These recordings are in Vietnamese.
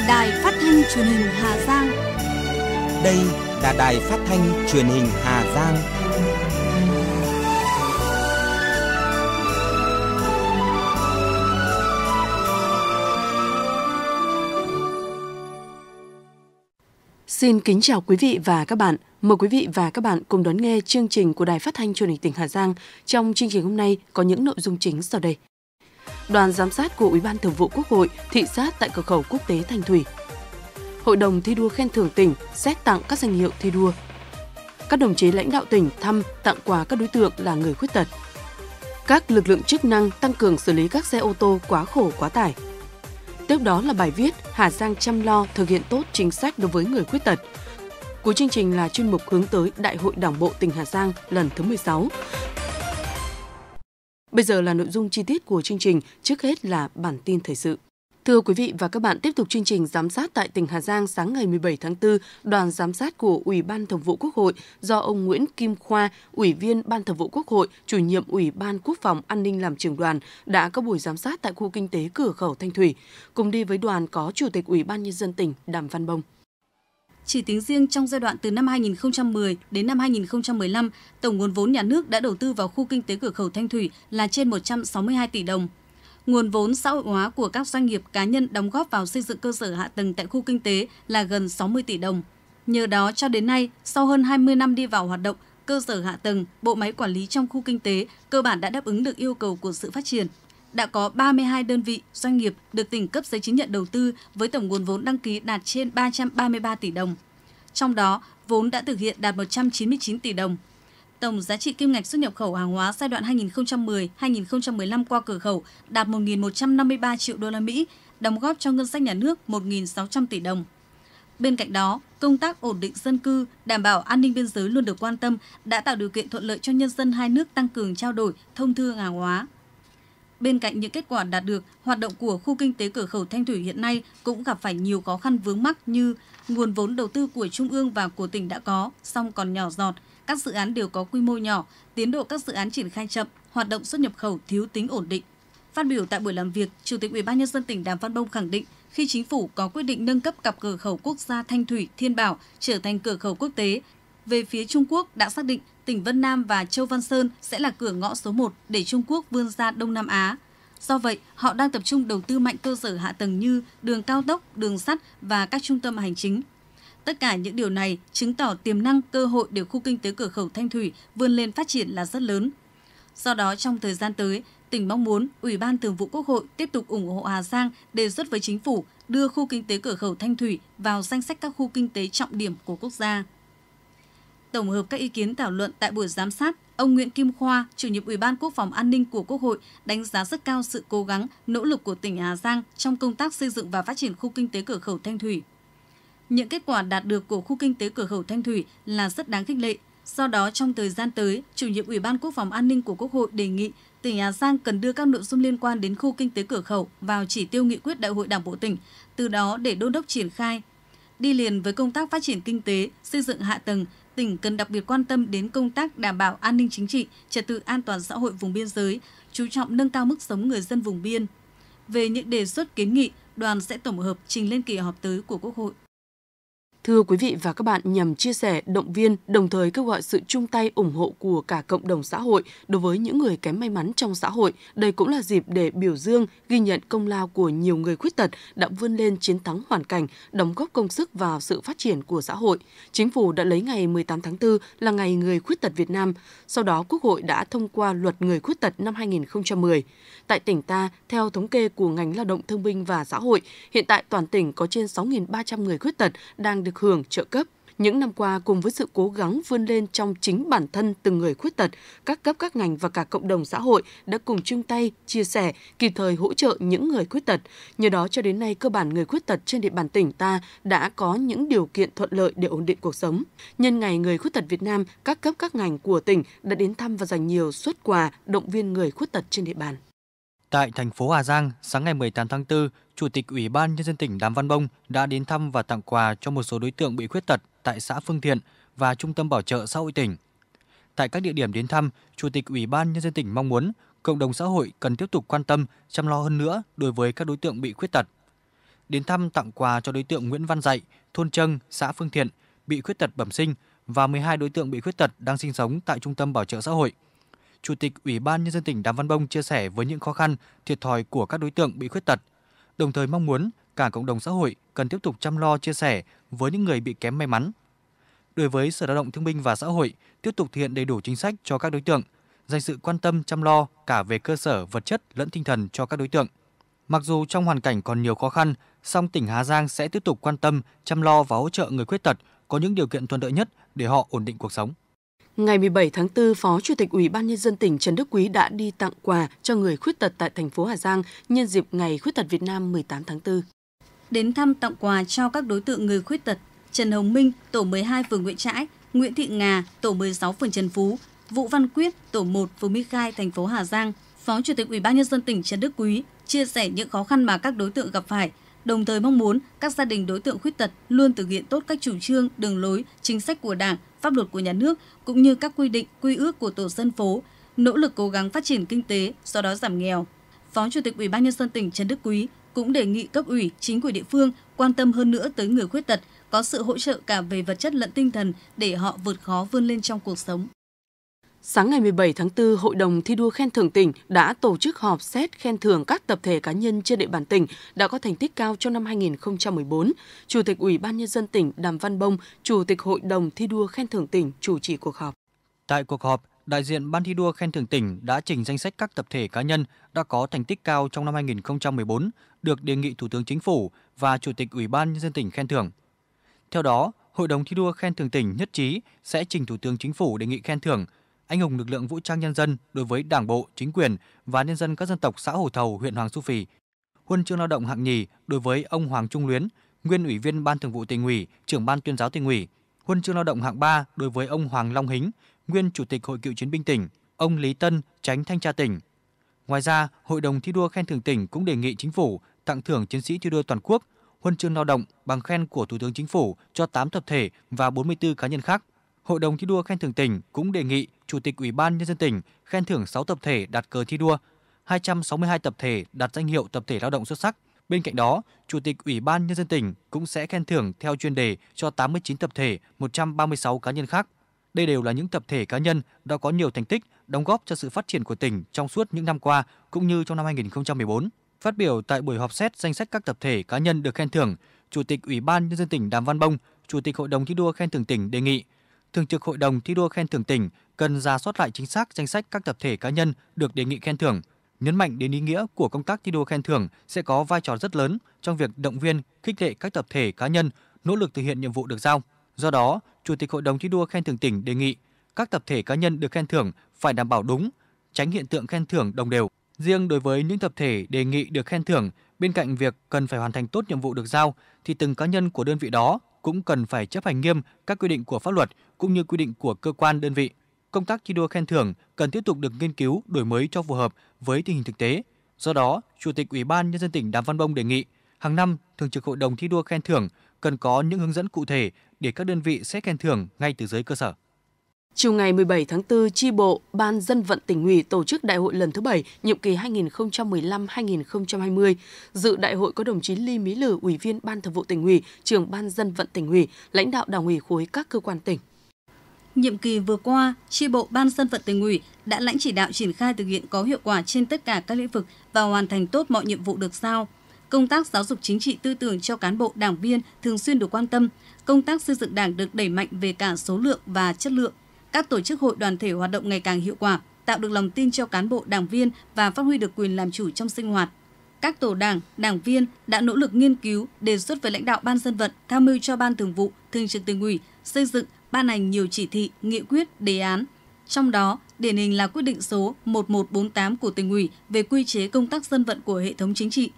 là Đài Phát thanh Truyền hình Hà Giang. Đây là Đài Phát thanh Truyền hình Hà Giang. Xin kính chào quý vị và các bạn. Mời quý vị và các bạn cùng đón nghe chương trình của Đài Phát thanh Truyền hình tỉnh Hà Giang. Trong chương trình hôm nay có những nội dung chính sau đây đoàn giám sát của Ủy ban Thường vụ Quốc hội thị sát tại cửa khẩu quốc tế Thanh Thủy. Hội đồng thi đua khen thưởng tỉnh xét tặng các danh hiệu thi đua. Các đồng chí lãnh đạo tỉnh thăm tặng quà các đối tượng là người khuyết tật. Các lực lượng chức năng tăng cường xử lý các xe ô tô quá khổ quá tải. Tiếp đó là bài viết Hà Giang chăm lo thực hiện tốt chính sách đối với người khuyết tật, Cuối chương trình là chuyên mục hướng tới Đại hội Đảng bộ tỉnh Hà Giang lần thứ 16. Bây giờ là nội dung chi tiết của chương trình, trước hết là bản tin thời sự. Thưa quý vị và các bạn, tiếp tục chương trình giám sát tại tỉnh Hà Giang sáng ngày 17 tháng 4, đoàn giám sát của Ủy ban Thường vụ Quốc hội do ông Nguyễn Kim Khoa, Ủy viên Ban Thường vụ Quốc hội, chủ nhiệm Ủy ban Quốc phòng An ninh làm trưởng đoàn đã có buổi giám sát tại khu kinh tế cửa khẩu Thanh Thủy. Cùng đi với đoàn có Chủ tịch Ủy ban nhân dân tỉnh Đàm Văn Bông. Chỉ tính riêng trong giai đoạn từ năm 2010 đến năm 2015, tổng nguồn vốn nhà nước đã đầu tư vào khu kinh tế cửa khẩu Thanh Thủy là trên 162 tỷ đồng. Nguồn vốn xã hội hóa của các doanh nghiệp cá nhân đóng góp vào xây dựng cơ sở hạ tầng tại khu kinh tế là gần 60 tỷ đồng. Nhờ đó cho đến nay, sau hơn 20 năm đi vào hoạt động, cơ sở hạ tầng, bộ máy quản lý trong khu kinh tế cơ bản đã đáp ứng được yêu cầu của sự phát triển đã có 32 đơn vị doanh nghiệp được tỉnh cấp giấy chứng nhận đầu tư với tổng nguồn vốn đăng ký đạt trên 333 tỷ đồng. Trong đó, vốn đã thực hiện đạt 199 tỷ đồng. Tổng giá trị kim ngạch xuất nhập khẩu hàng hóa giai đoạn 2010-2015 qua cửa khẩu đạt 1.153 triệu đô la Mỹ, đóng góp cho ngân sách nhà nước 1.600 tỷ đồng. Bên cạnh đó, công tác ổn định dân cư, đảm bảo an ninh biên giới luôn được quan tâm, đã tạo điều kiện thuận lợi cho nhân dân hai nước tăng cường trao đổi, thông thương hàng hóa, Bên cạnh những kết quả đạt được, hoạt động của khu kinh tế cửa khẩu Thanh Thủy hiện nay cũng gặp phải nhiều khó khăn vướng mắc như nguồn vốn đầu tư của trung ương và của tỉnh đã có, song còn nhỏ giọt, các dự án đều có quy mô nhỏ, tiến độ các dự án triển khai chậm, hoạt động xuất nhập khẩu thiếu tính ổn định. Phát biểu tại buổi làm việc, Chủ tịch UBND tỉnh Đàm Văn Bông khẳng định khi chính phủ có quyết định nâng cấp cặp cửa khẩu quốc gia Thanh Thủy Thiên Bảo trở thành cửa khẩu quốc tế, về phía Trung Quốc đã xác định tỉnh Vân Nam và Châu Văn Sơn sẽ là cửa ngõ số 1 để Trung Quốc vươn ra Đông Nam Á. Do vậy, họ đang tập trung đầu tư mạnh cơ sở hạ tầng như đường cao tốc, đường sắt và các trung tâm hành chính. Tất cả những điều này chứng tỏ tiềm năng cơ hội để khu kinh tế cửa khẩu Thanh Thủy vươn lên phát triển là rất lớn. Do đó, trong thời gian tới, tỉnh mong muốn Ủy ban Thường vụ Quốc hội tiếp tục ủng hộ Hà Giang đề xuất với chính phủ đưa khu kinh tế cửa khẩu Thanh Thủy vào danh sách các khu kinh tế trọng điểm của quốc gia. Tổng hợp các ý kiến thảo luận tại buổi giám sát, ông Nguyễn Kim Khoa, chủ nhiệm Ủy ban Quốc phòng An ninh của Quốc hội, đánh giá rất cao sự cố gắng, nỗ lực của tỉnh Hà Giang trong công tác xây dựng và phát triển khu kinh tế cửa khẩu Thanh Thủy. Những kết quả đạt được của khu kinh tế cửa khẩu Thanh Thủy là rất đáng khích lệ. Do đó, trong thời gian tới, chủ nhiệm Ủy ban Quốc phòng An ninh của Quốc hội đề nghị tỉnh Hà Giang cần đưa các nội dung liên quan đến khu kinh tế cửa khẩu vào chỉ tiêu nghị quyết Đại hội Đảng bộ tỉnh, từ đó để đôn đốc triển khai. Đi liền với công tác phát triển kinh tế, xây dựng hạ tầng, tỉnh cần đặc biệt quan tâm đến công tác đảm bảo an ninh chính trị, trật tự an toàn xã hội vùng biên giới, chú trọng nâng cao mức sống người dân vùng biên. Về những đề xuất kiến nghị, đoàn sẽ tổng hợp trình lên kỳ họp tới của Quốc hội. Thưa quý vị và các bạn, nhằm chia sẻ, động viên, đồng thời kêu gọi sự chung tay ủng hộ của cả cộng đồng xã hội đối với những người kém may mắn trong xã hội, đây cũng là dịp để biểu dương, ghi nhận công lao của nhiều người khuyết tật đã vươn lên chiến thắng hoàn cảnh, đóng góp công sức vào sự phát triển của xã hội. Chính phủ đã lấy ngày 18 tháng 4 là ngày người khuyết tật Việt Nam, sau đó Quốc hội đã thông qua luật người khuyết tật năm 2010. Tại tỉnh ta, theo thống kê của ngành lao động thương binh và xã hội, hiện tại toàn tỉnh có trên 6.300 người khuyết tật đang được hưởng trợ cấp. Những năm qua, cùng với sự cố gắng vươn lên trong chính bản thân từng người khuyết tật, các cấp các ngành và cả cộng đồng xã hội đã cùng chung tay, chia sẻ, kịp thời hỗ trợ những người khuyết tật. Nhờ đó cho đến nay, cơ bản người khuyết tật trên địa bàn tỉnh ta đã có những điều kiện thuận lợi để ổn định cuộc sống. Nhân ngày Người Khuyết tật Việt Nam, các cấp các ngành của tỉnh đã đến thăm và dành nhiều suất quà động viên người khuyết tật trên địa bàn. Tại thành phố Hà Giang, sáng ngày 18 tháng 4, Chủ tịch Ủy ban Nhân dân tỉnh Đàm Văn Bông đã đến thăm và tặng quà cho một số đối tượng bị khuyết tật tại xã Phương Thiện và Trung tâm Bảo trợ xã hội tỉnh. Tại các địa điểm đến thăm, Chủ tịch Ủy ban Nhân dân tỉnh mong muốn cộng đồng xã hội cần tiếp tục quan tâm, chăm lo hơn nữa đối với các đối tượng bị khuyết tật. Đến thăm tặng quà cho đối tượng Nguyễn Văn Dạy, thôn Trân, xã Phương Thiện, bị khuyết tật bẩm sinh và 12 đối tượng bị khuyết tật đang sinh sống tại Trung tâm Bảo trợ xã hội – Chủ tịch Ủy ban Nhân dân tỉnh Đàm Văn Bông chia sẻ với những khó khăn, thiệt thòi của các đối tượng bị khuyết tật, đồng thời mong muốn cả cộng đồng xã hội cần tiếp tục chăm lo chia sẻ với những người bị kém may mắn. Đối với Sở Lao động Thương binh và Xã hội, tiếp tục thực hiện đầy đủ chính sách cho các đối tượng, dành sự quan tâm chăm lo cả về cơ sở vật chất lẫn tinh thần cho các đối tượng. Mặc dù trong hoàn cảnh còn nhiều khó khăn, song tỉnh Hà Giang sẽ tiếp tục quan tâm, chăm lo và hỗ trợ người khuyết tật có những điều kiện thuận lợi nhất để họ ổn định cuộc sống. Ngày 17 tháng 4, Phó Chủ tịch Ủy ban nhân dân tỉnh Trần Đức Quý đã đi tặng quà cho người khuyết tật tại thành phố Hà Giang nhân dịp Ngày khuyết tật Việt Nam 18 tháng 4. Đến thăm tặng quà cho các đối tượng người khuyết tật Trần Hồng Minh, tổ 12 phường Nguyễn Trãi, Nguyễn Thị Ngà, tổ 16 phường Trần Phú, Vũ Văn Quyết, tổ 1 phường Mỹ Khai, thành phố Hà Giang, Phó Chủ tịch Ủy ban nhân dân tỉnh Trần Đức Quý chia sẻ những khó khăn mà các đối tượng gặp phải đồng thời mong muốn các gia đình đối tượng khuyết tật luôn thực hiện tốt các chủ trương, đường lối, chính sách của Đảng, pháp luật của nhà nước cũng như các quy định, quy ước của tổ dân phố, nỗ lực cố gắng phát triển kinh tế, do đó giảm nghèo. Phó Chủ tịch Ủy ban nhân dân tỉnh Trần Đức Quý cũng đề nghị cấp ủy, chính quyền địa phương quan tâm hơn nữa tới người khuyết tật, có sự hỗ trợ cả về vật chất lẫn tinh thần để họ vượt khó vươn lên trong cuộc sống. Sáng ngày 17 tháng 4, Hội đồng thi đua khen thưởng tỉnh đã tổ chức họp xét khen thưởng các tập thể cá nhân trên địa bàn tỉnh đã có thành tích cao trong năm 2014. Chủ tịch Ủy ban Nhân dân tỉnh Đàm Văn Bông, Chủ tịch Hội đồng thi đua khen thưởng tỉnh chủ trì cuộc họp. Tại cuộc họp, đại diện Ban thi đua khen thưởng tỉnh đã trình danh sách các tập thể cá nhân đã có thành tích cao trong năm 2014 được đề nghị Thủ tướng Chính phủ và Chủ tịch Ủy ban Nhân dân tỉnh khen thưởng. Theo đó, Hội đồng thi đua khen thưởng tỉnh nhất trí sẽ trình Thủ tướng Chính phủ đề nghị khen thưởng – anh hùng lực lượng vũ trang nhân dân đối với Đảng bộ, chính quyền và nhân dân các dân tộc xã Hồ Thầu, huyện Hoàng Su Phì. Huân chương lao động hạng nhì đối với ông Hoàng Trung Luyến, nguyên ủy viên Ban Thường vụ tỉnh ủy, trưởng ban tuyên giáo tỉnh ủy. Huân chương lao động hạng 3 đối với ông Hoàng Long Hính, nguyên chủ tịch Hội cựu chiến binh tỉnh, ông Lý Tân, tránh thanh tra tỉnh. Ngoài ra, Hội đồng thi đua khen thưởng tỉnh cũng đề nghị chính phủ tặng thưởng chiến sĩ thi đua toàn quốc, huân chương lao động bằng khen của Thủ tướng Chính phủ cho 8 tập thể và 44 cá nhân khác. Hội đồng thi đua khen thưởng tỉnh cũng đề nghị Chủ tịch Ủy ban Nhân dân tỉnh khen thưởng 6 tập thể đạt cờ thi đua, 262 tập thể đạt danh hiệu tập thể lao động xuất sắc. Bên cạnh đó, Chủ tịch Ủy ban Nhân dân tỉnh cũng sẽ khen thưởng theo chuyên đề cho 89 tập thể, 136 cá nhân khác. Đây đều là những tập thể cá nhân đã có nhiều thành tích, đóng góp cho sự phát triển của tỉnh trong suốt những năm qua cũng như trong năm 2014. Phát biểu tại buổi họp xét danh sách các tập thể cá nhân được khen thưởng, Chủ tịch Ủy ban Nhân dân tỉnh Đàm Văn Bông, Chủ tịch Hội đồng thi đua khen thưởng tỉnh đề nghị Thường trực Hội đồng thi đua khen thưởng tỉnh cần ra soát lại chính xác danh sách các tập thể cá nhân được đề nghị khen thưởng, nhấn mạnh đến ý nghĩa của công tác thi đua khen thưởng sẽ có vai trò rất lớn trong việc động viên, khích lệ các tập thể cá nhân nỗ lực thực hiện nhiệm vụ được giao. Do đó, Chủ tịch Hội đồng thi đua khen thưởng tỉnh đề nghị các tập thể cá nhân được khen thưởng phải đảm bảo đúng, tránh hiện tượng khen thưởng đồng đều. Riêng đối với những tập thể đề nghị được khen thưởng, bên cạnh việc cần phải hoàn thành tốt nhiệm vụ được giao thì từng cá nhân của đơn vị đó cũng cần phải chấp hành nghiêm các quy định của pháp luật cũng như quy định của cơ quan đơn vị. Công tác thi đua khen thưởng cần tiếp tục được nghiên cứu đổi mới cho phù hợp với tình hình thực tế. Do đó, Chủ tịch Ủy ban nhân dân tỉnh Đàm Văn Bông đề nghị hàng năm Thường trực Hội đồng thi đua khen thưởng cần có những hướng dẫn cụ thể để các đơn vị xét khen thưởng ngay từ dưới cơ sở. Chiều ngày 17 tháng 4, Chi bộ Ban dân vận tỉnh ủy tổ chức đại hội lần thứ 7, nhiệm kỳ 2015-2020. Dự đại hội có đồng chí Ly Mỹ Lử, Ủy viên Ban Thường vụ tỉnh ủy, trưởng Ban dân vận tỉnh ủy, lãnh đạo Đảng ủy khối các cơ quan tỉnh. Nhiệm kỳ vừa qua, Chi bộ Ban dân vận tỉnh ủy đã lãnh chỉ đạo triển khai thực hiện có hiệu quả trên tất cả các lĩnh vực và hoàn thành tốt mọi nhiệm vụ được giao. Công tác giáo dục chính trị tư tưởng cho cán bộ đảng viên thường xuyên được quan tâm, công tác xây dựng đảng được đẩy mạnh về cả số lượng và chất lượng các tổ chức hội đoàn thể hoạt động ngày càng hiệu quả, tạo được lòng tin cho cán bộ, đảng viên và phát huy được quyền làm chủ trong sinh hoạt. Các tổ đảng, đảng viên đã nỗ lực nghiên cứu, đề xuất với lãnh đạo ban dân vận, tham mưu cho ban thường vụ, thường trực tỉnh ủy xây dựng, ban hành nhiều chỉ thị, nghị quyết, đề án. Trong đó, điển hình là quyết định số 1148 của tỉnh ủy về quy chế công tác dân vận của hệ thống chính trị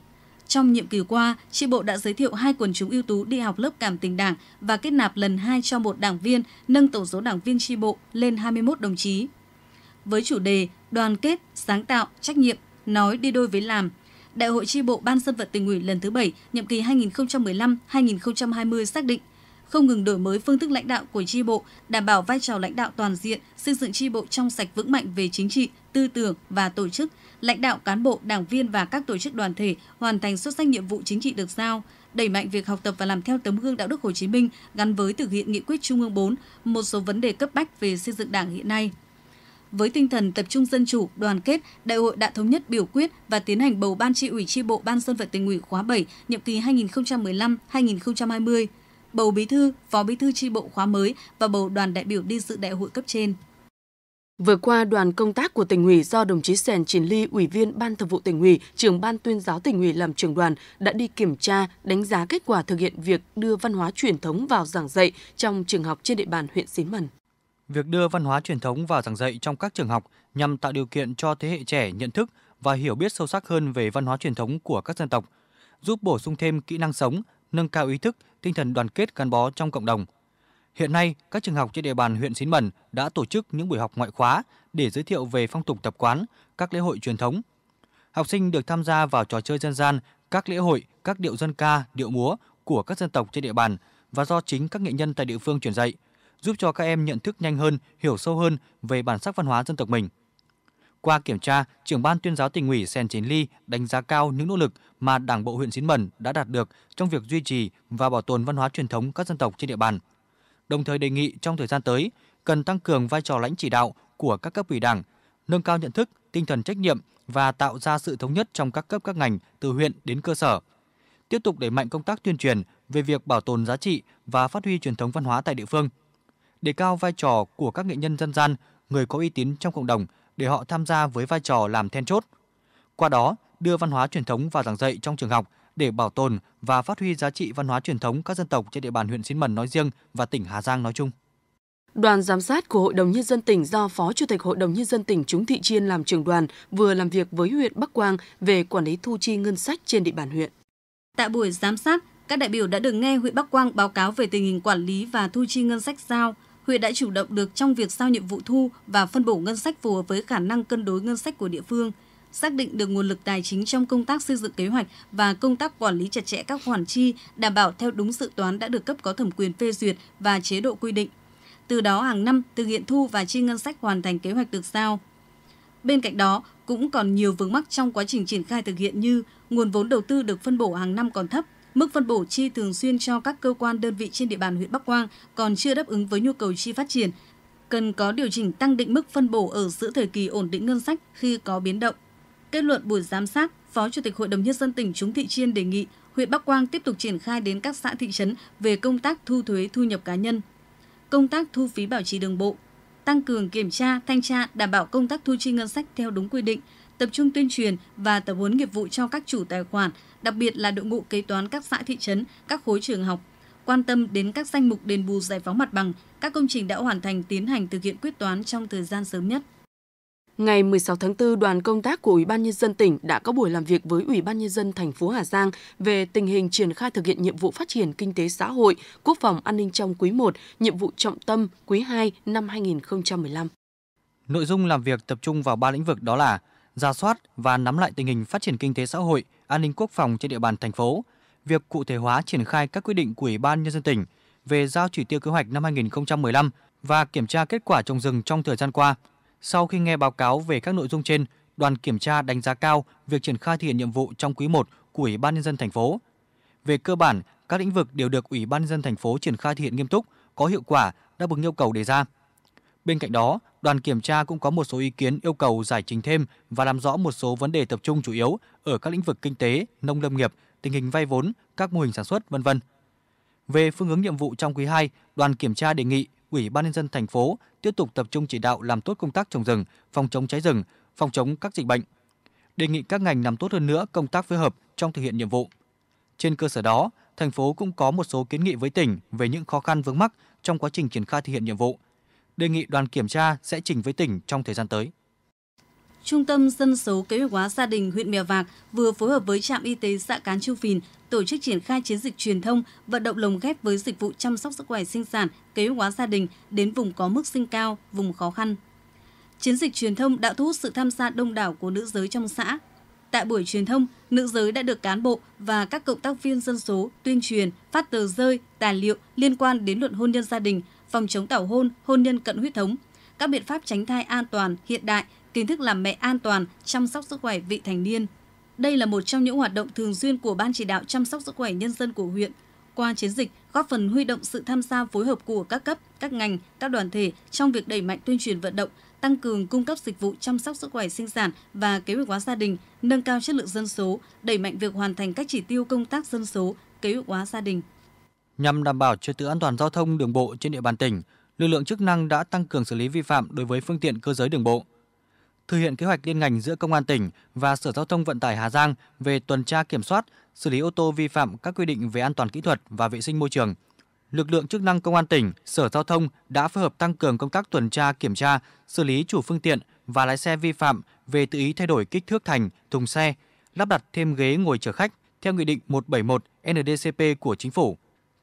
trong nhiệm kỳ qua, tri bộ đã giới thiệu hai quần chúng ưu tú đi học lớp cảm tình đảng và kết nạp lần hai cho một đảng viên, nâng tổng số đảng viên tri bộ lên 21 đồng chí. Với chủ đề Đoàn kết, sáng tạo, trách nhiệm, nói đi đôi với làm, Đại hội tri bộ Ban dân vận tình ủy lần thứ 7, nhiệm kỳ 2015-2020 xác định không ngừng đổi mới phương thức lãnh đạo của tri bộ, đảm bảo vai trò lãnh đạo toàn diện, xây dựng tri bộ trong sạch vững mạnh về chính trị, tư tưởng và tổ chức, lãnh đạo cán bộ, đảng viên và các tổ chức đoàn thể hoàn thành xuất sắc nhiệm vụ chính trị được giao, đẩy mạnh việc học tập và làm theo tấm gương đạo đức Hồ Chí Minh gắn với thực hiện nghị quyết Trung ương 4, một số vấn đề cấp bách về xây dựng Đảng hiện nay. Với tinh thần tập trung dân chủ, đoàn kết, Đại hội đã thống nhất biểu quyết và tiến hành bầu ban tri ủy tri bộ Ban dân vận tỉnh ủy khóa 7, nhiệm kỳ 2015-2020 bầu bí thư, phó bí thư tri bộ khóa mới và bầu đoàn đại biểu đi dự đại hội cấp trên. Vừa qua, đoàn công tác của tỉnh ủy do đồng chí Sèn Triển Ly, Ủy viên Ban Thường vụ tỉnh ủy, trưởng Ban tuyên giáo tỉnh ủy làm trưởng đoàn đã đi kiểm tra, đánh giá kết quả thực hiện việc đưa văn hóa truyền thống vào giảng dạy trong trường học trên địa bàn huyện Xín Mần. Việc đưa văn hóa truyền thống vào giảng dạy trong các trường học nhằm tạo điều kiện cho thế hệ trẻ nhận thức và hiểu biết sâu sắc hơn về văn hóa truyền thống của các dân tộc, giúp bổ sung thêm kỹ năng sống, nâng cao ý thức, tinh thần đoàn kết gắn bó trong cộng đồng. Hiện nay, các trường học trên địa bàn huyện Xín Mần đã tổ chức những buổi học ngoại khóa để giới thiệu về phong tục tập quán, các lễ hội truyền thống. Học sinh được tham gia vào trò chơi dân gian, các lễ hội, các điệu dân ca, điệu múa của các dân tộc trên địa bàn và do chính các nghệ nhân tại địa phương truyền dạy, giúp cho các em nhận thức nhanh hơn, hiểu sâu hơn về bản sắc văn hóa dân tộc mình. Qua kiểm tra, trưởng ban tuyên giáo tỉnh ủy Sen Chiến Ly đánh giá cao những nỗ lực mà Đảng bộ huyện Xín Mần đã đạt được trong việc duy trì và bảo tồn văn hóa truyền thống các dân tộc trên địa bàn. Đồng thời đề nghị trong thời gian tới cần tăng cường vai trò lãnh chỉ đạo của các cấp ủy Đảng, nâng cao nhận thức, tinh thần trách nhiệm và tạo ra sự thống nhất trong các cấp các ngành từ huyện đến cơ sở. Tiếp tục đẩy mạnh công tác tuyên truyền về việc bảo tồn giá trị và phát huy truyền thống văn hóa tại địa phương. Đề cao vai trò của các nghệ nhân dân gian, người có uy tín trong cộng đồng – để họ tham gia với vai trò làm then chốt. Qua đó, đưa văn hóa truyền thống vào giảng dạy trong trường học để bảo tồn và phát huy giá trị văn hóa truyền thống các dân tộc trên địa bàn huyện Xín Mần nói riêng và tỉnh Hà Giang nói chung. Đoàn giám sát của Hội đồng Nhân dân tỉnh do Phó Chủ tịch Hội đồng Nhân dân tỉnh Trúng Thị Chiên làm trưởng đoàn vừa làm việc với huyện Bắc Quang về quản lý thu chi ngân sách trên địa bàn huyện. Tại buổi giám sát, các đại biểu đã được nghe huyện Bắc Quang báo cáo về tình hình quản lý và thu chi ngân sách giao huyện đã chủ động được trong việc giao nhiệm vụ thu và phân bổ ngân sách phù hợp với khả năng cân đối ngân sách của địa phương, xác định được nguồn lực tài chính trong công tác xây dựng kế hoạch và công tác quản lý chặt chẽ các khoản chi đảm bảo theo đúng dự toán đã được cấp có thẩm quyền phê duyệt và chế độ quy định. Từ đó hàng năm thực hiện thu và chi ngân sách hoàn thành kế hoạch được giao. Bên cạnh đó, cũng còn nhiều vướng mắc trong quá trình triển khai thực hiện như nguồn vốn đầu tư được phân bổ hàng năm còn thấp, Mức phân bổ chi thường xuyên cho các cơ quan đơn vị trên địa bàn huyện Bắc Quang còn chưa đáp ứng với nhu cầu chi phát triển, cần có điều chỉnh tăng định mức phân bổ ở giữa thời kỳ ổn định ngân sách khi có biến động. Kết luận buổi giám sát, Phó Chủ tịch Hội đồng nhân dân tỉnh Chúng Thị Chiên đề nghị huyện Bắc Quang tiếp tục triển khai đến các xã thị trấn về công tác thu thuế thu nhập cá nhân, công tác thu phí bảo trì đường bộ, tăng cường kiểm tra, thanh tra, đảm bảo công tác thu chi ngân sách theo đúng quy định, tập trung tuyên truyền và tập huấn nghiệp vụ cho các chủ tài khoản, đặc biệt là đội ngũ kế toán các xã thị trấn, các khối trường học, quan tâm đến các danh mục đền bù giải phóng mặt bằng, các công trình đã hoàn thành tiến hành thực hiện quyết toán trong thời gian sớm nhất. Ngày 16 tháng 4, đoàn công tác của Ủy ban nhân dân tỉnh đã có buổi làm việc với Ủy ban nhân dân thành phố Hà Giang về tình hình triển khai thực hiện nhiệm vụ phát triển kinh tế xã hội, quốc phòng an ninh trong quý 1, nhiệm vụ trọng tâm quý 2 năm 2015. Nội dung làm việc tập trung vào ba lĩnh vực đó là ra soát và nắm lại tình hình phát triển kinh tế xã hội, an ninh quốc phòng trên địa bàn thành phố, việc cụ thể hóa triển khai các quy định của Ủy ban Nhân dân tỉnh về giao chỉ tiêu kế hoạch năm 2015 và kiểm tra kết quả trồng rừng trong thời gian qua. Sau khi nghe báo cáo về các nội dung trên, đoàn kiểm tra đánh giá cao việc triển khai thực hiện nhiệm vụ trong quý 1 của Ủy ban Nhân dân thành phố. Về cơ bản, các lĩnh vực đều được Ủy ban Nhân dân thành phố triển khai thực hiện nghiêm túc, có hiệu quả, đáp ứng yêu cầu đề ra. Bên cạnh đó, Đoàn kiểm tra cũng có một số ý kiến yêu cầu giải trình thêm và làm rõ một số vấn đề tập trung chủ yếu ở các lĩnh vực kinh tế, nông lâm nghiệp, tình hình vay vốn, các mô hình sản xuất, vân vân. Về phương hướng nhiệm vụ trong quý 2, đoàn kiểm tra đề nghị Ủy ban nhân dân thành phố tiếp tục tập trung chỉ đạo làm tốt công tác trồng rừng, phòng chống cháy rừng, phòng chống các dịch bệnh. Đề nghị các ngành làm tốt hơn nữa công tác phối hợp trong thực hiện nhiệm vụ. Trên cơ sở đó, thành phố cũng có một số kiến nghị với tỉnh về những khó khăn vướng mắc trong quá trình triển khai thực hiện nhiệm vụ – đề nghị đoàn kiểm tra sẽ trình với tỉnh trong thời gian tới. Trung tâm Dân số Kế hoạch hóa gia đình huyện Mèo Vạc vừa phối hợp với trạm y tế xã Cán Châu Phìn tổ chức triển khai chiến dịch truyền thông vận động lồng ghép với dịch vụ chăm sóc sức khỏe sinh sản, kế hoạch hóa gia đình đến vùng có mức sinh cao, vùng khó khăn. Chiến dịch truyền thông đã thu hút sự tham gia đông đảo của nữ giới trong xã. Tại buổi truyền thông, nữ giới đã được cán bộ và các cộng tác viên dân số tuyên truyền, phát tờ rơi, tài liệu liên quan đến luật hôn nhân gia đình, phòng chống tảo hôn, hôn nhân cận huyết thống, các biện pháp tránh thai an toàn, hiện đại, kiến thức làm mẹ an toàn, chăm sóc sức khỏe vị thành niên. Đây là một trong những hoạt động thường xuyên của Ban chỉ đạo chăm sóc sức khỏe nhân dân của huyện. Qua chiến dịch, góp phần huy động sự tham gia phối hợp của các cấp, các ngành, các đoàn thể trong việc đẩy mạnh tuyên truyền vận động, tăng cường cung cấp dịch vụ chăm sóc sức khỏe sinh sản và kế hoạch hóa gia đình, nâng cao chất lượng dân số, đẩy mạnh việc hoàn thành các chỉ tiêu công tác dân số, kế hoạch hóa gia đình. Nhằm đảm bảo trật tự an toàn giao thông đường bộ trên địa bàn tỉnh, lực lượng chức năng đã tăng cường xử lý vi phạm đối với phương tiện cơ giới đường bộ. Thực hiện kế hoạch liên ngành giữa Công an tỉnh và Sở Giao thông Vận tải Hà Giang về tuần tra kiểm soát, xử lý ô tô vi phạm các quy định về an toàn kỹ thuật và vệ sinh môi trường, lực lượng chức năng Công an tỉnh, Sở Giao thông đã phối hợp tăng cường công tác tuần tra kiểm tra, xử lý chủ phương tiện và lái xe vi phạm về tự ý thay đổi kích thước thành, thùng xe, lắp đặt thêm ghế ngồi chở khách theo Nghị định 171 NDCP của Chính phủ.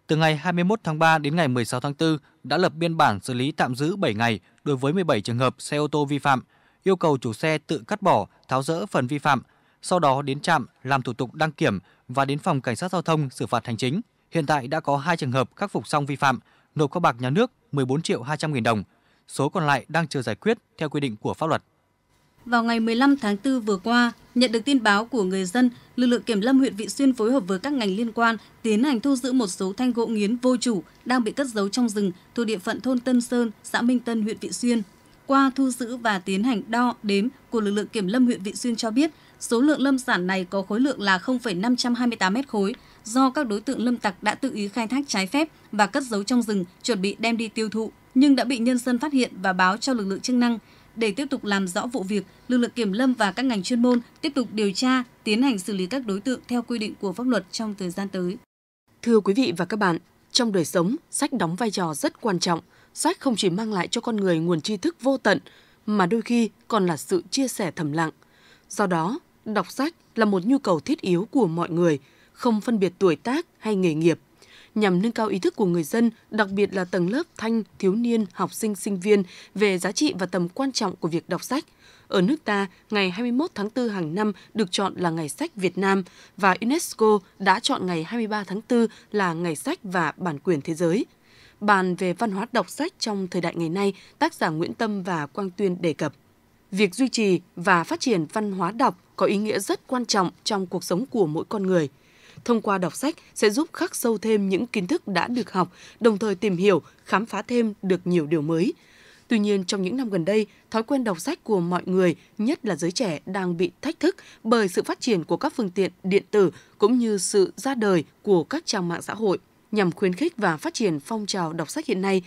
Từ ngày 21 tháng 3 đến ngày 16 tháng 4 đã lập biên bản xử lý tạm giữ 7 ngày đối với 17 trường hợp xe ô tô vi phạm, yêu cầu chủ xe tự cắt bỏ, tháo rỡ phần vi phạm, sau đó đến trạm làm thủ tục đăng kiểm và đến phòng cảnh sát giao thông xử phạt hành chính. Hiện tại đã có 2 trường hợp khắc phục xong vi phạm, nộp kho bạc nhà nước 14 triệu 200 nghìn đồng. Số còn lại đang chờ giải quyết theo quy định của pháp luật vào ngày 15 tháng 4 vừa qua, nhận được tin báo của người dân, lực lượng kiểm lâm huyện Vị Xuyên phối hợp với các ngành liên quan tiến hành thu giữ một số thanh gỗ nghiến vô chủ đang bị cất giấu trong rừng thuộc địa phận thôn Tân Sơn, xã Minh Tân, huyện Vị Xuyên. Qua thu giữ và tiến hành đo, đếm của lực lượng kiểm lâm huyện Vị Xuyên cho biết, số lượng lâm sản này có khối lượng là 0,528 mét khối, do các đối tượng lâm tặc đã tự ý khai thác trái phép và cất giấu trong rừng, chuẩn bị đem đi tiêu thụ, nhưng đã bị nhân dân phát hiện và báo cho lực lượng chức năng. Để tiếp tục làm rõ vụ việc, lực lượng kiểm lâm và các ngành chuyên môn tiếp tục điều tra, tiến hành xử lý các đối tượng theo quy định của pháp luật trong thời gian tới. Thưa quý vị và các bạn, trong đời sống, sách đóng vai trò rất quan trọng. Sách không chỉ mang lại cho con người nguồn tri thức vô tận, mà đôi khi còn là sự chia sẻ thầm lặng. Do đó, đọc sách là một nhu cầu thiết yếu của mọi người, không phân biệt tuổi tác hay nghề nghiệp nhằm nâng cao ý thức của người dân, đặc biệt là tầng lớp thanh, thiếu niên, học sinh, sinh viên về giá trị và tầm quan trọng của việc đọc sách. Ở nước ta, ngày 21 tháng 4 hàng năm được chọn là Ngày sách Việt Nam và UNESCO đã chọn ngày 23 tháng 4 là Ngày sách và bản quyền thế giới. Bàn về văn hóa đọc sách trong thời đại ngày nay, tác giả Nguyễn Tâm và Quang Tuyên đề cập. Việc duy trì và phát triển văn hóa đọc có ý nghĩa rất quan trọng trong cuộc sống của mỗi con người – thông qua đọc sách sẽ giúp khắc sâu thêm những kiến thức đã được học, đồng thời tìm hiểu, khám phá thêm được nhiều điều mới. Tuy nhiên, trong những năm gần đây, thói quen đọc sách của mọi người, nhất là giới trẻ, đang bị thách thức bởi sự phát triển của các phương tiện điện tử cũng như sự ra đời của các trang mạng xã hội. Nhằm khuyến khích và phát triển phong trào đọc sách hiện nay,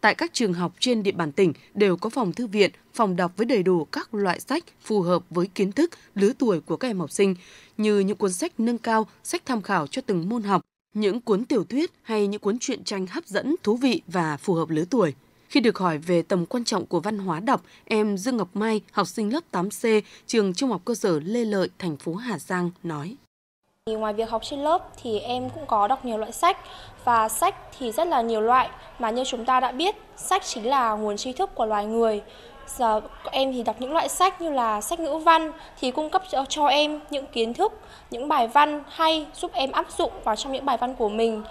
tại các trường học trên địa bàn tỉnh đều có phòng thư viện, phòng đọc với đầy đủ các loại sách phù hợp với kiến thức, lứa tuổi của các em học sinh, như những cuốn sách nâng cao, sách tham khảo cho từng môn học, những cuốn tiểu thuyết hay những cuốn truyện tranh hấp dẫn, thú vị và phù hợp lứa tuổi. Khi được hỏi về tầm quan trọng của văn hóa đọc, em Dương Ngọc Mai, học sinh lớp 8C, trường Trung học cơ sở Lê Lợi, thành phố Hà Giang nói: thì ngoài việc học trên lớp thì em cũng có đọc nhiều loại sách và sách thì rất là nhiều loại mà như chúng ta đã biết, sách chính là nguồn tri thức của loài người. Giờ em thì đọc những loại sách như là sách ngữ văn thì cung cấp cho, cho em những kiến thức, những bài văn hay giúp em áp dụng vào trong những bài văn của mình.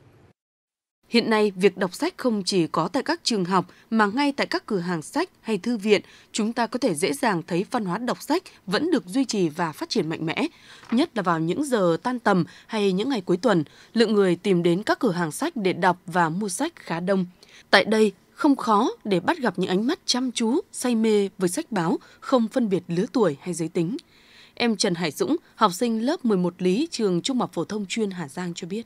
Hiện nay, việc đọc sách không chỉ có tại các trường học mà ngay tại các cửa hàng sách hay thư viện, chúng ta có thể dễ dàng thấy văn hóa đọc sách vẫn được duy trì và phát triển mạnh mẽ. Nhất là vào những giờ tan tầm hay những ngày cuối tuần, lượng người tìm đến các cửa hàng sách để đọc và mua sách khá đông. Tại đây, không khó để bắt gặp những ánh mắt chăm chú, say mê với sách báo, không phân biệt lứa tuổi hay giới tính. Em Trần Hải Dũng, học sinh lớp 11 Lý, trường Trung học phổ thông chuyên Hà Giang cho biết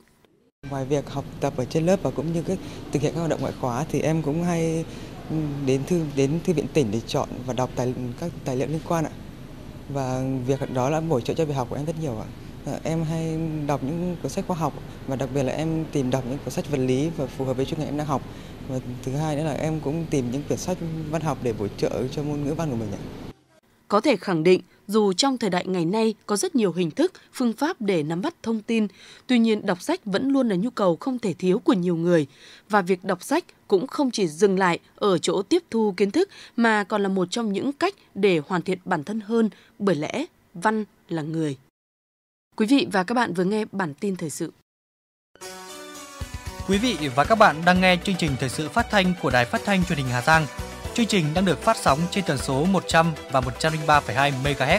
ngoài việc học tập ở trên lớp và cũng như cái thực hiện các hoạt động ngoại khóa thì em cũng hay ừ, đến thư đến thư viện tỉnh để chọn và đọc tài các tài liệu liên quan ạ và việc đó là bổ trợ cho việc học của em rất nhiều ạ ờ, em hay đọc những cuốn sách khoa học và đặc biệt là em tìm đọc những cuốn sách vật lý và phù hợp với chuyên ngành em đang học và thứ hai nữa là em cũng tìm những quyển sách văn học để bổ trợ cho môn ngữ văn của mình ạ có thể khẳng định, dù trong thời đại ngày nay có rất nhiều hình thức, phương pháp để nắm bắt thông tin, tuy nhiên đọc sách vẫn luôn là nhu cầu không thể thiếu của nhiều người và việc đọc sách cũng không chỉ dừng lại ở chỗ tiếp thu kiến thức mà còn là một trong những cách để hoàn thiện bản thân hơn, bởi lẽ văn là người. Quý vị và các bạn vừa nghe bản tin thời sự. Quý vị và các bạn đang nghe chương trình thời sự phát thanh của Đài Phát thanh Truyền hình Hà Giang Chương trình đang được phát sóng trên tần số 100 và 103,2 MHz.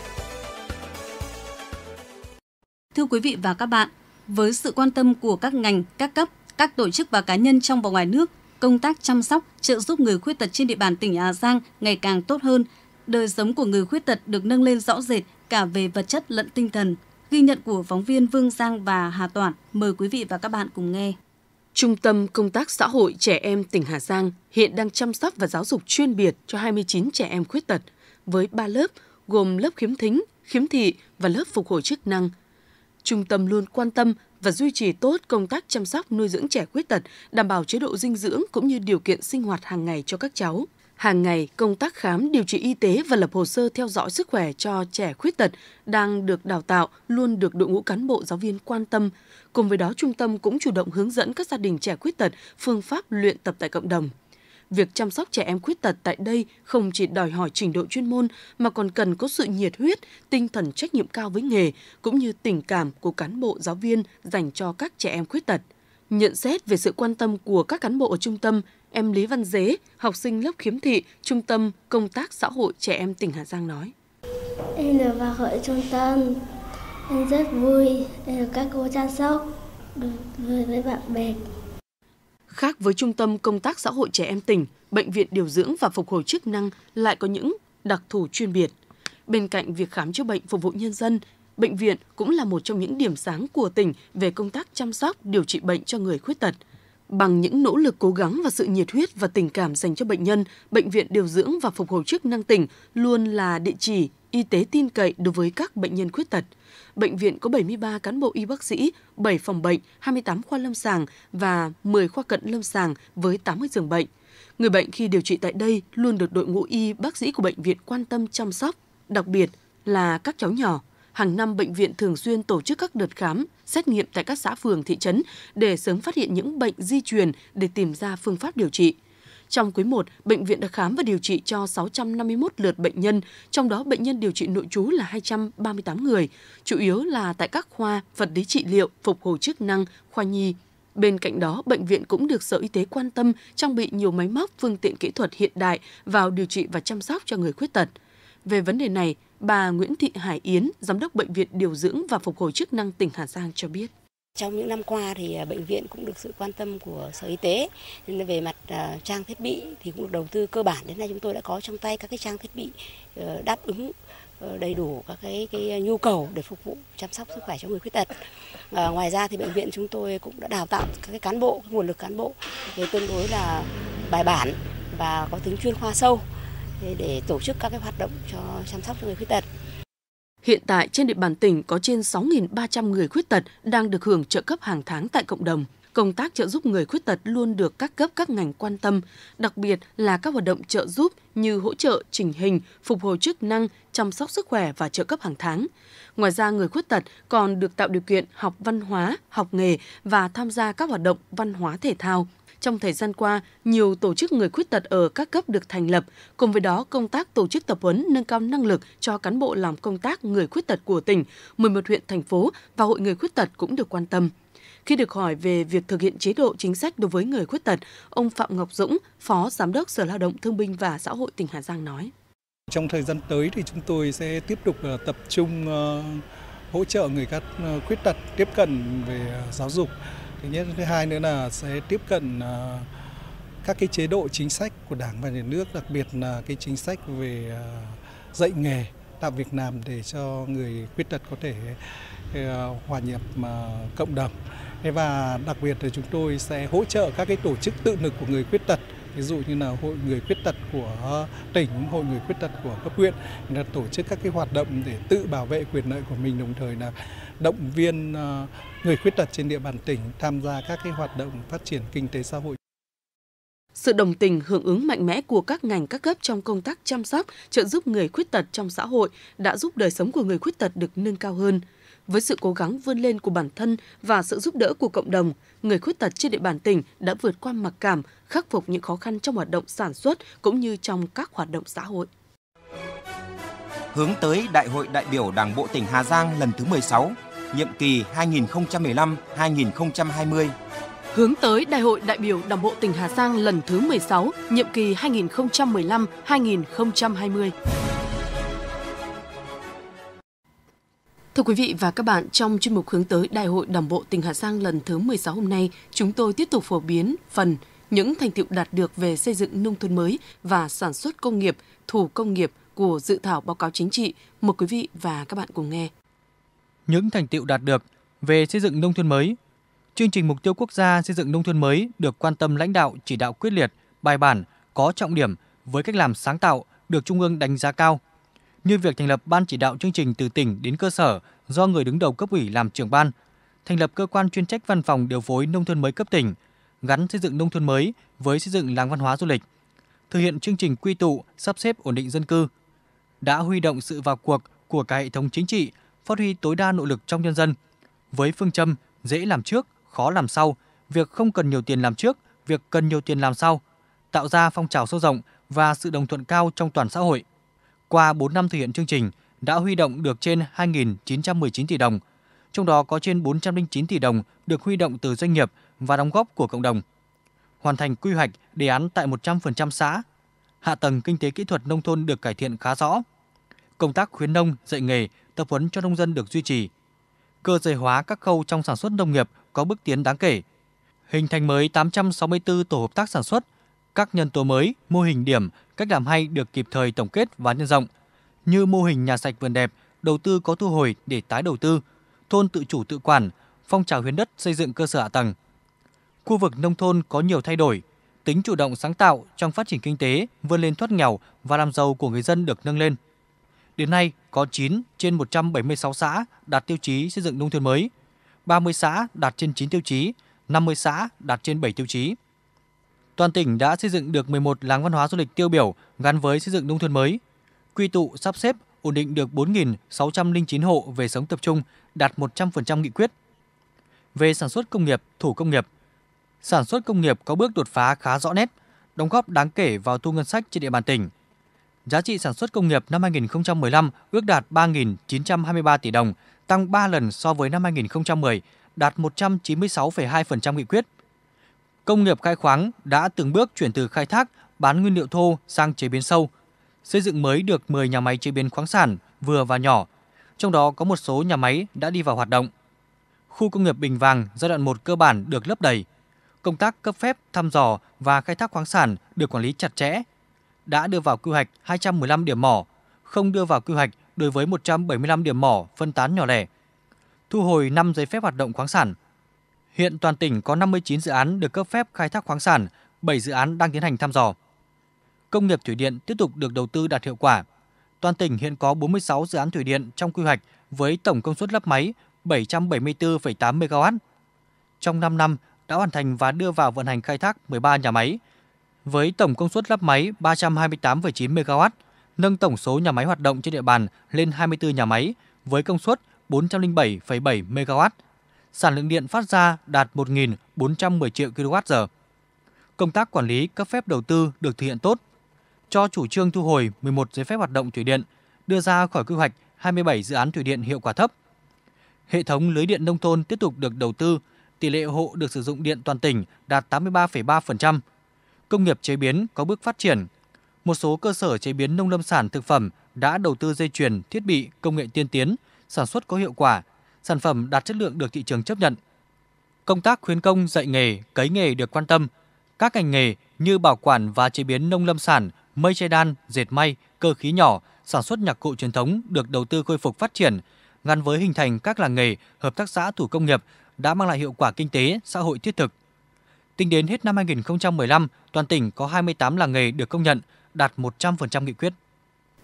Thưa quý vị và các bạn, với sự quan tâm của các ngành, các cấp, các tổ chức và cá nhân trong và ngoài nước, công tác chăm sóc, trợ giúp người khuyết tật trên địa bàn tỉnh Hà Giang ngày càng tốt hơn, đời sống của người khuyết tật được nâng lên rõ rệt cả về vật chất lẫn tinh thần. Ghi nhận của phóng viên Vương Giang và Hà Toản, mời quý vị và các bạn cùng nghe. Trung tâm Công tác Xã hội Trẻ Em tỉnh Hà Giang hiện đang chăm sóc và giáo dục chuyên biệt cho 29 trẻ em khuyết tật với 3 lớp gồm lớp khiếm thính, khiếm thị và lớp phục hồi chức năng. Trung tâm luôn quan tâm và duy trì tốt công tác chăm sóc nuôi dưỡng trẻ khuyết tật, đảm bảo chế độ dinh dưỡng cũng như điều kiện sinh hoạt hàng ngày cho các cháu. Hàng ngày, công tác khám điều trị y tế và lập hồ sơ theo dõi sức khỏe cho trẻ khuyết tật đang được đào tạo luôn được đội ngũ cán bộ giáo viên quan tâm, Cùng với đó, trung tâm cũng chủ động hướng dẫn các gia đình trẻ khuyết tật phương pháp luyện tập tại cộng đồng. Việc chăm sóc trẻ em khuyết tật tại đây không chỉ đòi hỏi trình độ chuyên môn mà còn cần có sự nhiệt huyết, tinh thần trách nhiệm cao với nghề cũng như tình cảm của cán bộ giáo viên dành cho các trẻ em khuyết tật. Nhận xét về sự quan tâm của các cán bộ ở trung tâm, em Lý Văn Dế, học sinh lớp khiếm thị, trung tâm công tác xã hội trẻ em tỉnh Hà Giang nói. Em được vào hội trung tâm Em rất vui được các cô chăm sóc, vui với bạn bè. Khác với Trung tâm Công tác Xã hội Trẻ Em tỉnh, Bệnh viện Điều dưỡng và Phục hồi chức năng lại có những đặc thù chuyên biệt. Bên cạnh việc khám chữa bệnh phục vụ nhân dân, bệnh viện cũng là một trong những điểm sáng của tỉnh về công tác chăm sóc, điều trị bệnh cho người khuyết tật. Bằng những nỗ lực cố gắng và sự nhiệt huyết và tình cảm dành cho bệnh nhân, Bệnh viện Điều dưỡng và Phục hồi chức năng tỉnh luôn là địa chỉ y tế tin cậy đối với các bệnh nhân khuyết tật. Bệnh viện có 73 cán bộ y bác sĩ, 7 phòng bệnh, 28 khoa lâm sàng và 10 khoa cận lâm sàng với 80 giường bệnh. Người bệnh khi điều trị tại đây luôn được đội ngũ y bác sĩ của bệnh viện quan tâm chăm sóc, đặc biệt là các cháu nhỏ. Hàng năm bệnh viện thường xuyên tổ chức các đợt khám, xét nghiệm tại các xã phường thị trấn để sớm phát hiện những bệnh di truyền để tìm ra phương pháp điều trị. Trong quý 1, bệnh viện đã khám và điều trị cho 651 lượt bệnh nhân, trong đó bệnh nhân điều trị nội trú là 238 người, chủ yếu là tại các khoa vật lý trị liệu, phục hồi chức năng, khoa nhi, Bên cạnh đó, bệnh viện cũng được Sở Y tế quan tâm trang bị nhiều máy móc, phương tiện kỹ thuật hiện đại vào điều trị và chăm sóc cho người khuyết tật. Về vấn đề này, bà Nguyễn Thị Hải Yến, Giám đốc Bệnh viện Điều dưỡng và Phục hồi chức năng tỉnh Hà Giang cho biết. Trong những năm qua thì à, bệnh viện cũng được sự quan tâm của Sở Y tế nên về mặt à, trang thiết bị thì cũng được đầu tư cơ bản đến nay chúng tôi đã có trong tay các cái trang thiết bị ờ, đáp ứng ờ, đầy đủ các cái, cái à, nhu cầu để phục vụ chăm sóc sức khỏe cho người khuyết tật. À, ngoài ra thì bệnh viện chúng tôi cũng đã đào tạo các cái cán bộ, cái nguồn lực cán bộ về tương đối là bài bản và có tính chuyên khoa sâu để, để tổ chức các cái hoạt động cho chăm sóc cho người khuyết tật. Hiện tại trên địa bàn tỉnh có trên 6.300 người khuyết tật đang được hưởng trợ cấp hàng tháng tại cộng đồng. Công tác trợ giúp người khuyết tật luôn được các cấp các ngành quan tâm, đặc biệt là các hoạt động trợ giúp như hỗ trợ chỉnh hình, phục hồi chức năng, chăm sóc sức khỏe và trợ cấp hàng tháng. Ngoài ra, người khuyết tật còn được tạo điều kiện học văn hóa, học nghề và tham gia các hoạt động văn hóa thể thao, trong thời gian qua, nhiều tổ chức người khuyết tật ở các cấp được thành lập, cùng với đó công tác tổ chức tập huấn nâng cao năng lực cho cán bộ làm công tác người khuyết tật của tỉnh, 11 huyện thành phố và hội người khuyết tật cũng được quan tâm. Khi được hỏi về việc thực hiện chế độ chính sách đối với người khuyết tật, ông Phạm Ngọc Dũng, Phó Giám đốc Sở Lao động Thương binh và Xã hội tỉnh Hà Giang nói: Trong thời gian tới thì chúng tôi sẽ tiếp tục ờ, tập trung ờ, hỗ trợ người ờ, khuyết tật tiếp cận về giáo dục thứ nhất thứ hai nữa là sẽ tiếp cận à, các cái chế độ chính sách của đảng và nhà nước đặc biệt là cái chính sách về à, dạy nghề tạo việc làm để cho người khuyết tật có thể à, hòa nhập cộng đồng và đặc biệt là chúng tôi sẽ hỗ trợ các cái tổ chức tự lực của người khuyết tật ví dụ như là hội người khuyết tật của tỉnh hội người khuyết tật của cấp huyện là tổ chức các cái hoạt động để tự bảo vệ quyền lợi của mình đồng thời là động viên ờ, người khuyết tật trên địa bàn tỉnh tham gia các cái hoạt động phát triển kinh tế xã hội sự đồng tình hưởng ứng mạnh mẽ của các ngành các cấp trong công tác chăm sóc, trợ giúp người khuyết tật trong xã hội đã giúp đời sống của người khuyết tật được nâng cao hơn với sự cố gắng vươn lên của bản thân và sự giúp đỡ của cộng đồng, người khuyết tật trên địa bàn tỉnh đã vượt qua mặc cảm, khắc phục những khó khăn trong hoạt động sản xuất cũng như trong các hoạt động xã hội. Hướng tới Đại hội đại biểu Đảng bộ tỉnh Hà Giang lần thứ 16, nhiệm kỳ 2015-2020. Hướng tới Đại hội đại biểu Đảng bộ tỉnh Hà Giang lần thứ 16, nhiệm kỳ 2015-2020. Thưa quý vị và các bạn, trong chuyên mục hướng tới Đại hội Đảng bộ tỉnh Hà Giang lần thứ 16 hôm nay, chúng tôi tiếp tục phổ biến phần những thành tiệu đạt được về xây dựng nông thôn mới và sản xuất công nghiệp, thủ công nghiệp của dự thảo báo cáo chính trị. Mời quý vị và các bạn cùng nghe. Những thành tiệu đạt được về xây dựng nông thôn mới Chương trình mục tiêu quốc gia xây dựng nông thôn mới được quan tâm lãnh đạo chỉ đạo quyết liệt, bài bản, có trọng điểm với cách làm sáng tạo được Trung ương đánh giá cao – như việc thành lập ban chỉ đạo chương trình từ tỉnh đến cơ sở do người đứng đầu cấp ủy làm trưởng ban, thành lập cơ quan chuyên trách văn phòng điều phối nông thôn mới cấp tỉnh, gắn xây dựng nông thôn mới với xây dựng làng văn hóa du lịch, thực hiện chương trình quy tụ, sắp xếp ổn định dân cư, đã huy động sự vào cuộc của cả hệ thống chính trị, phát huy tối đa nội lực trong nhân dân. Với phương châm dễ làm trước, khó làm sau, việc không cần nhiều tiền làm trước, việc cần nhiều tiền làm sau, tạo ra phong trào sâu rộng và sự đồng thuận cao trong toàn xã hội – qua 4 năm thực hiện chương trình, đã huy động được trên 2.919 tỷ đồng, trong đó có trên 409 tỷ đồng được huy động từ doanh nghiệp và đóng góp của cộng đồng. Hoàn thành quy hoạch đề án tại 100% xã, hạ tầng kinh tế kỹ thuật nông thôn được cải thiện khá rõ. Công tác khuyến nông, dạy nghề, tập huấn cho nông dân được duy trì. Cơ giới hóa các khâu trong sản xuất nông nghiệp có bước tiến đáng kể. Hình thành mới 864 tổ hợp tác sản xuất, các nhân tố mới, mô hình điểm cách làm hay được kịp thời tổng kết và nhân rộng, như mô hình nhà sạch vườn đẹp, đầu tư có thu hồi để tái đầu tư, thôn tự chủ tự quản, phong trào hiến đất xây dựng cơ sở hạ tầng. Khu vực nông thôn có nhiều thay đổi, tính chủ động sáng tạo trong phát triển kinh tế, vươn lên thoát nghèo và làm giàu của người dân được nâng lên. Đến nay, có 9 trên 176 xã đạt tiêu chí xây dựng nông thôn mới, 30 xã đạt trên 9 tiêu chí, 50 xã đạt trên 7 tiêu chí toàn tỉnh đã xây dựng được 11 làng văn hóa du lịch tiêu biểu gắn với xây dựng nông thôn mới. Quy tụ sắp xếp ổn định được 4.609 hộ về sống tập trung, đạt 100% nghị quyết. Về sản xuất công nghiệp, thủ công nghiệp, sản xuất công nghiệp có bước đột phá khá rõ nét, đóng góp đáng kể vào thu ngân sách trên địa bàn tỉnh. Giá trị sản xuất công nghiệp năm 2015 ước đạt 3.923 tỷ đồng, tăng 3 lần so với năm 2010, đạt 196,2% nghị quyết công nghiệp khai khoáng đã từng bước chuyển từ khai thác, bán nguyên liệu thô sang chế biến sâu, xây dựng mới được 10 nhà máy chế biến khoáng sản vừa và nhỏ, trong đó có một số nhà máy đã đi vào hoạt động. Khu công nghiệp Bình Vàng giai đoạn 1 cơ bản được lấp đầy. Công tác cấp phép, thăm dò và khai thác khoáng sản được quản lý chặt chẽ. Đã đưa vào quy hoạch 215 điểm mỏ, không đưa vào quy hoạch đối với 175 điểm mỏ phân tán nhỏ lẻ. Thu hồi 5 giấy phép hoạt động khoáng sản – Hiện toàn tỉnh có 59 dự án được cấp phép khai thác khoáng sản, 7 dự án đang tiến hành thăm dò. Công nghiệp thủy điện tiếp tục được đầu tư đạt hiệu quả. Toàn tỉnh hiện có 46 dự án thủy điện trong quy hoạch với tổng công suất lắp máy 774,8 MW. Trong 5 năm đã hoàn thành và đưa vào vận hành khai thác 13 nhà máy với tổng công suất lắp máy 328,9 MW, nâng tổng số nhà máy hoạt động trên địa bàn lên 24 nhà máy với công suất 407,7 MW sản lượng điện phát ra đạt 1.410 triệu kWh. Công tác quản lý cấp phép đầu tư được thực hiện tốt, cho chủ trương thu hồi 11 giấy phép hoạt động thủy điện, đưa ra khỏi quy hoạch 27 dự án thủy điện hiệu quả thấp. Hệ thống lưới điện nông thôn tiếp tục được đầu tư, tỷ lệ hộ được sử dụng điện toàn tỉnh đạt 83,3%. Công nghiệp chế biến có bước phát triển. Một số cơ sở chế biến nông lâm sản thực phẩm đã đầu tư dây chuyền, thiết bị, công nghệ tiên tiến, sản xuất có hiệu quả, sản phẩm đạt chất lượng được thị trường chấp nhận. Công tác khuyến công dạy nghề, cấy nghề được quan tâm. Các ngành nghề như bảo quản và chế biến nông lâm sản, mây che đan, dệt may, cơ khí nhỏ, sản xuất nhạc cụ truyền thống được đầu tư khôi phục phát triển, gắn với hình thành các làng nghề, hợp tác xã thủ công nghiệp đã mang lại hiệu quả kinh tế, xã hội thiết thực. Tính đến hết năm 2015, toàn tỉnh có 28 làng nghề được công nhận, đạt 100% nghị quyết.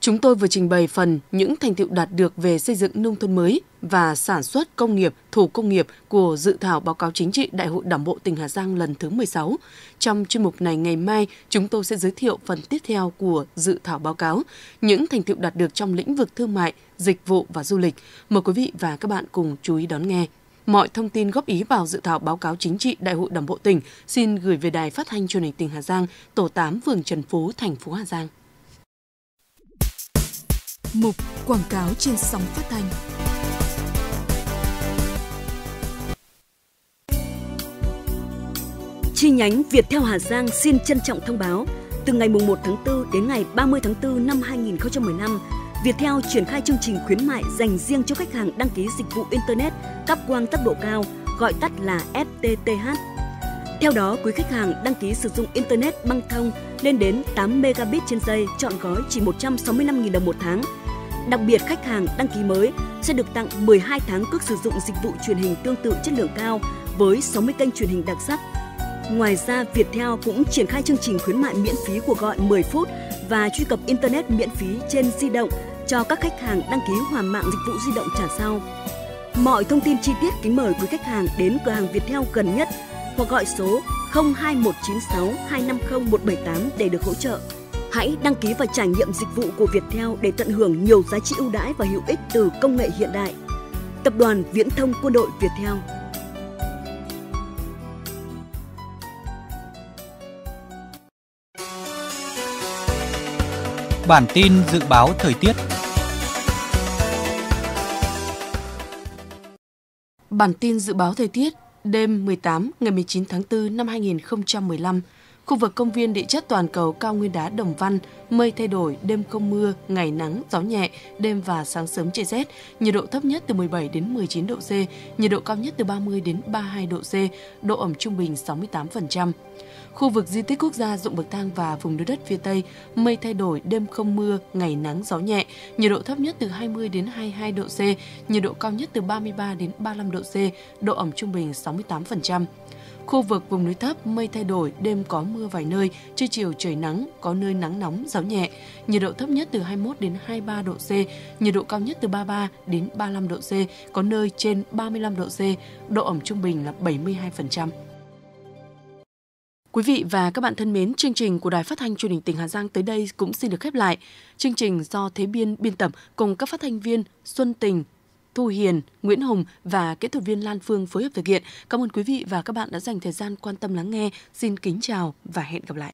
Chúng tôi vừa trình bày phần những thành tiệu đạt được về xây dựng nông thôn mới và sản xuất công nghiệp, thủ công nghiệp của dự thảo báo cáo chính trị Đại hội Đảng bộ tỉnh Hà Giang lần thứ 16. Trong chuyên mục này ngày mai, chúng tôi sẽ giới thiệu phần tiếp theo của dự thảo báo cáo, những thành tiệu đạt được trong lĩnh vực thương mại, dịch vụ và du lịch. Mời quý vị và các bạn cùng chú ý đón nghe. Mọi thông tin góp ý vào dự thảo báo cáo chính trị Đại hội Đảng bộ tỉnh xin gửi về Đài Phát thanh Truyền hình tỉnh Hà Giang, tổ 8 phường Trần Phú, thành phố Hà Giang. Mục quảng cáo trên sóng phát thanh. Chi nhánh Viettel Hà Giang xin trân trọng thông báo, từ ngày 1 tháng 4 đến ngày 30 tháng 4 năm 2015, Viettel triển khai chương trình khuyến mại dành riêng cho khách hàng đăng ký dịch vụ Internet cáp quang tốc độ cao, gọi tắt là FTTH theo đó, quý khách hàng đăng ký sử dụng Internet băng thông lên đến 8 megabit trên giây chọn gói chỉ 165.000 đồng một tháng. Đặc biệt, khách hàng đăng ký mới sẽ được tặng 12 tháng cước sử dụng dịch vụ truyền hình tương tự chất lượng cao với 60 kênh truyền hình đặc sắc. Ngoài ra, Viettel cũng triển khai chương trình khuyến mại miễn phí cuộc gọi 10 phút và truy cập Internet miễn phí trên di động cho các khách hàng đăng ký hòa mạng dịch vụ di động trả sau. Mọi thông tin chi tiết kính mời quý khách hàng đến cửa hàng Viettel gần nhất – hoặc gọi số 02196 250 178 để được hỗ trợ. Hãy đăng ký và trải nghiệm dịch vụ của Viettel để tận hưởng nhiều giá trị ưu đãi và hữu ích từ công nghệ hiện đại. Tập đoàn Viễn thông Quân đội Viettel. Bản tin dự báo thời tiết Bản tin dự báo thời tiết Đêm 18 ngày 19 tháng 4 năm 2015, khu vực công viên địa chất toàn cầu cao nguyên đá Đồng Văn, mây thay đổi, đêm không mưa, ngày nắng, gió nhẹ, đêm và sáng sớm trời rét, nhiệt độ thấp nhất từ 17 đến 19 độ C, nhiệt độ cao nhất từ 30 đến 32 độ C, độ ẩm trung bình 68%. Khu vực di tích quốc gia Dụng Bậc Thang và vùng núi đất phía Tây, mây thay đổi, đêm không mưa, ngày nắng gió nhẹ, nhiệt độ thấp nhất từ 20 đến 22 độ C, nhiệt độ cao nhất từ 33 đến 35 độ C, độ ẩm trung bình 68%. Khu vực vùng núi thấp, mây thay đổi, đêm có mưa vài nơi, trưa chiều trời nắng, có nơi nắng nóng, gió nhẹ. Nhiệt độ thấp nhất từ 21 đến 23 độ C, nhiệt độ cao nhất từ 33 đến 35 độ C, có nơi trên 35 độ C, độ ẩm trung bình là 72%. Quý vị và các bạn thân mến, chương trình của Đài Phát thanh Truyền hình tỉnh Hà Giang tới đây cũng xin được khép lại. Chương trình do Thế Biên biên tập cùng các phát thanh viên Xuân Tình, Thu Hiền, Nguyễn Hùng và kỹ thuật viên Lan Phương phối hợp thực hiện. Cảm ơn quý vị và các bạn đã dành thời gian quan tâm lắng nghe. Xin kính chào và hẹn gặp lại.